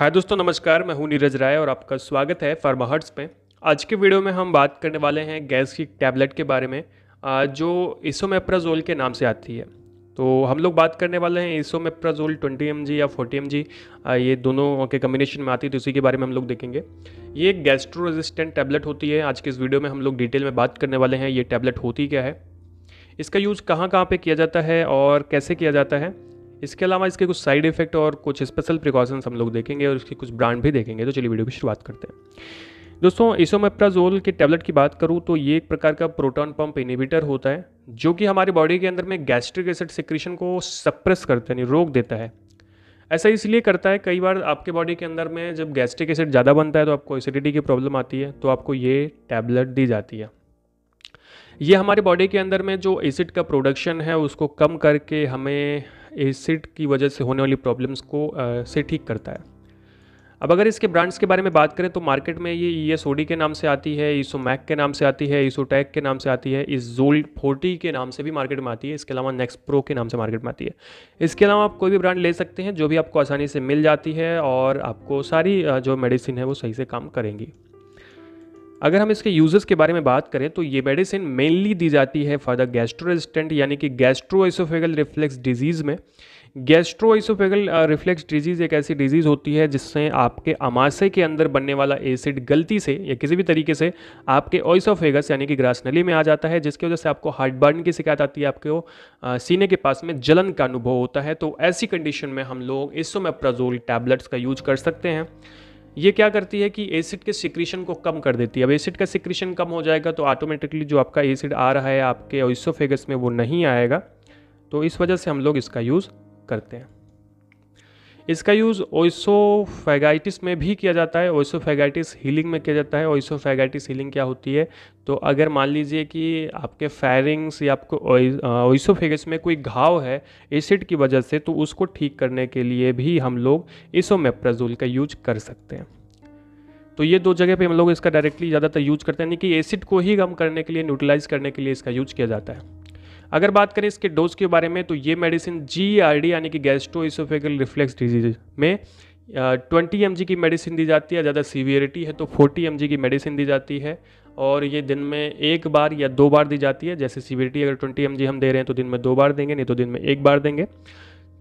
हाय दोस्तों नमस्कार मैं हूं नीरज राय और आपका स्वागत है फार्माहट्स पे आज के वीडियो में हम बात करने वाले हैं गैस की टैबलेट के बारे में जो इसोमेप्राजोल के नाम से आती है तो हम लोग बात करने वाले हैं इसोमेप्राजोल 20 एम या 40 एम ये दोनों के कम्बिनेशन में आती है तो इसी के बारे में हम लोग देखेंगे ये एक गैस्ट्रो रेजिस्टेंट टैबलेट होती है आज के इस वीडियो में हम लोग डिटेल में बात करने वाले हैं ये टैबलेट होती क्या है इसका यूज़ कहाँ कहाँ पर किया जाता है और कैसे किया जाता है इसके अलावा इसके कुछ साइड इफेक्ट और कुछ स्पेशल प्रिकॉशंस हम लोग देखेंगे और इसके कुछ ब्रांड भी देखेंगे तो चलिए वीडियो की शुरुआत करते हैं दोस्तों इसोमेप्राजोल के टैबलेट की बात करूँ तो ये एक प्रकार का प्रोटॉन पंप इनिबिटर होता है जो कि हमारी बॉडी के अंदर में गैस्ट्रिक एसिड सिक्रीशन को सप्रेस करता है रोक देता है ऐसा इसलिए करता है कई बार आपके बॉडी के अंदर में जब गैस्ट्रिक एसिड ज़्यादा बनता है तो आपको एसिडिटी की प्रॉब्लम आती है तो आपको ये टैबलेट दी जाती है ये हमारे बॉडी के अंदर में जो एसिड का प्रोडक्शन है उसको कम करके हमें एसिड की वजह से होने वाली प्रॉब्लम्स को से ठीक करता है अब अगर इसके ब्रांड्स के बारे में बात करें तो मार्केट में ये ई एस ओडी के नाम से आती है ईसो e मैक के नाम से आती है ईसो e टैक के नाम से आती है जोल e फोर्टी के नाम से भी मार्केट में आती है इसके अलावा नेक्स्ट प्रो के नाम से मार्केट में आती है इसके अलावा आप कोई भी ब्रांड ले सकते हैं जो भी आपको आसानी से मिल जाती है और आपको सारी जो मेडिसिन है वो सही से काम करेंगी अगर हम इसके यूजर्स के बारे में बात करें तो ये मेडिसिन मेनली दी जाती है फॉर द गैस्ट्रोरेजिस्टेंट यानी कि गैस्ट्रोइसोफेगल रिफ्लेक्स डिजीज़ में गैस्ट्रोइसोफेगल रिफ्लेक्स डिजीज़ एक ऐसी डिजीज़ होती है जिससे आपके अमाशय के अंदर बनने वाला एसिड गलती से या किसी भी तरीके से आपके ओइसोफेगस यानी कि ग्रास नली में आ जाता है जिसकी वजह से आपको हार्ट बर्न की शिकायत आती है आपके uh, सीने के पास में जलन का अनुभव होता है तो ऐसी कंडीशन में हम लोग इसोमेप्राजोल टैबलेट्स का यूज कर सकते हैं ये क्या करती है कि एसिड के सिक्रीशन को कम कर देती है अब एसिड का सिक्रीशन कम हो जाएगा तो ऑटोमेटिकली जो आपका एसिड आ रहा है आपके ओइसोफेगस में वो नहीं आएगा तो इस वजह से हम लोग इसका यूज़ करते हैं इसका यूज़ ओइसोफेगाइटिस में भी किया जाता है ओइसोफेगाइटिस हीलिंग में किया जाता है ओइसोफेगाइटिस हीलिंग क्या होती है तो अगर मान लीजिए कि आपके फायरिंग्स या आपको ओइसोफेगस में कोई घाव है एसिड की वजह से तो उसको ठीक करने के लिए भी हम लोग इसोमेप्राजोल का यूज कर सकते हैं तो ये दो जगह पे हम लोग इसका डायरेक्टली ज़्यादातर यूज करते हैं यानी कि एसिड को ही कम करने के लिए न्यूट्रलाइज करने के लिए इसका यूज किया जाता है अगर बात करें इसके डोज के बारे में तो ये मेडिसिन जी आर डी यानी कि गैस्ट्रो इसोफेगल रिफ्लेक्स डिजीज में ट्वेंटी एम की मेडिसिन दी जाती है ज़्यादा सीवियरिटी है तो फोर्टी एम की मेडिसिन दी जाती है और ये दिन में एक बार या दो बार दी जाती है जैसे सीवियरिटी अगर ट्वेंटी एम हम दे रहे हैं तो दिन में दो बार देंगे नहीं तो दिन में एक बार देंगे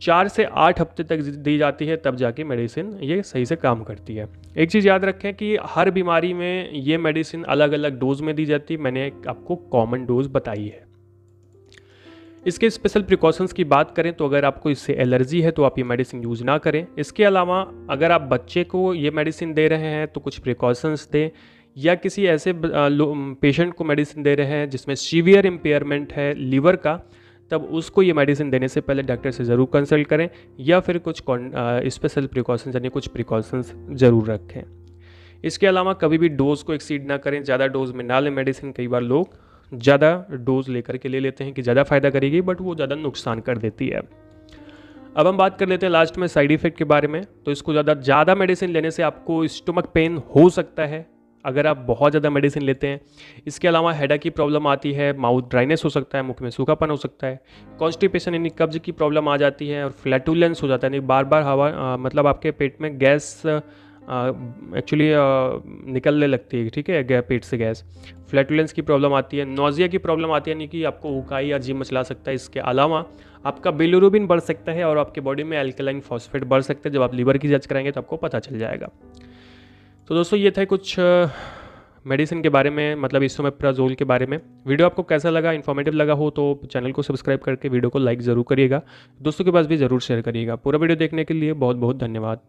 चार से आठ हफ्ते तक दी जाती है तब जाके मेडिसिन ये सही से काम करती है एक चीज़ याद रखें कि हर बीमारी में ये मेडिसिन अलग अलग डोज में दी जाती है मैंने आपको कॉमन डोज बताई है इसके स्पेशल प्रिकॉशंस की बात करें तो अगर आपको इससे एलर्जी है तो आप ये मेडिसिन यूज़ ना करें इसके अलावा अगर आप बच्चे को ये मेडिसिन दे रहे हैं तो कुछ प्रिकॉशंस दें या किसी ऐसे पेशेंट को मेडिसिन दे रहे हैं जिसमें सीवियर इम्पेयरमेंट है लीवर का तब उसको ये मेडिसिन देने से पहले डॉक्टर से ज़रूर कंसल्ट करें या फिर कुछ स्पेशल प्रिकॉशंस यानी कुछ प्रिकॉशंस ज़रूर रखें इसके अलावा कभी भी डोज़ को एक्सीड ना करें ज़्यादा डोज में ना लें मेडिसिन कई बार लोग ज़्यादा डोज लेकर के ले लेते हैं कि ज़्यादा फ़ायदा करेगी बट वो ज़्यादा नुकसान कर देती है अब हम बात कर लेते हैं लास्ट में साइड इफ़ेक्ट के बारे में तो इसको ज़्यादा ज़्यादा मेडिसिन लेने से आपको स्टोमक पेन हो सकता है अगर आप बहुत ज़्यादा मेडिसिन लेते हैं इसके अलावा हेडा की प्रॉब्लम आती है माउथ ड्राइनेस हो सकता है मुख में सूखापन हो सकता है कॉन्स्टिपेशन यानी कब्ज की प्रॉब्लम आ जाती है और फ्लैटुलेंस हो जाता है यानी बार बार हवा मतलब आपके पेट में गैस एक्चुअली निकलने लगती है ठीक है पेट से गैस फ्लैटुलेंस की प्रॉब्लम आती है नोजिया की प्रॉब्लम आती है यानी कि आपको उकाई या जिम मचला सकता है इसके अलावा आपका बिलुरुबिन बढ़ सकता है और आपके बॉडी में एल्कलाइन फॉस्फेट बढ़ सकते हैं जब आप लीवर की जांच कराएंगे तो आपको पता चल जाएगा तो दोस्तों ये था कुछ मेडिसिन के बारे में मतलब इस समय प्राजोल के बारे में वीडियो आपको कैसा लगा इन्फॉर्मेटिव लगा हो तो चैनल को सब्सक्राइब करके वीडियो को लाइक ज़रूर करिएगा दोस्तों के पास भी ज़रूर शेयर करिएगा पूरा वीडियो देखने के लिए बहुत बहुत धन्यवाद